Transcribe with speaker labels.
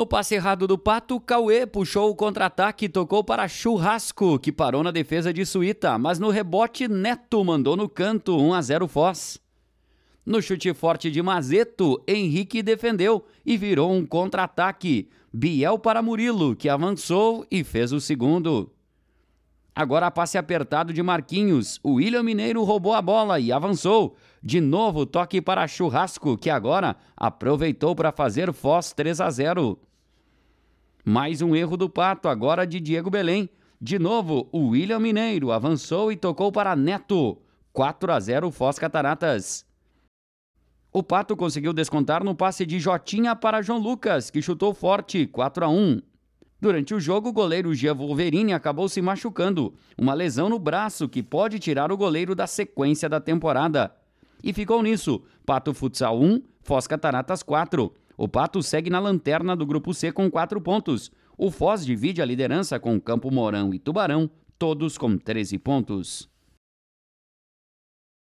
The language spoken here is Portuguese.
Speaker 1: No passe errado do Pato, Cauê puxou o contra-ataque e tocou para Churrasco, que parou na defesa de Suíta, mas no rebote Neto mandou no canto 1 a 0 Foz. No chute forte de Mazeto, Henrique defendeu e virou um contra-ataque. Biel para Murilo, que avançou e fez o segundo. Agora passe apertado de Marquinhos. O William Mineiro roubou a bola e avançou. De novo, toque para Churrasco, que agora aproveitou para fazer Foz 3 a 0. Mais um erro do Pato, agora de Diego Belém. De novo, o William Mineiro avançou e tocou para Neto. 4 a 0 Foz Cataratas. O Pato conseguiu descontar no passe de Jotinha para João Lucas, que chutou forte, 4 a 1. Durante o jogo, o goleiro Gia Wolverine acabou se machucando, uma lesão no braço que pode tirar o goleiro da sequência da temporada. E ficou nisso, Pato Futsal 1, Foz Cataratas 4. O Pato segue na lanterna do Grupo C com quatro pontos. O Foz divide a liderança com Campo Mourão e Tubarão, todos com 13 pontos.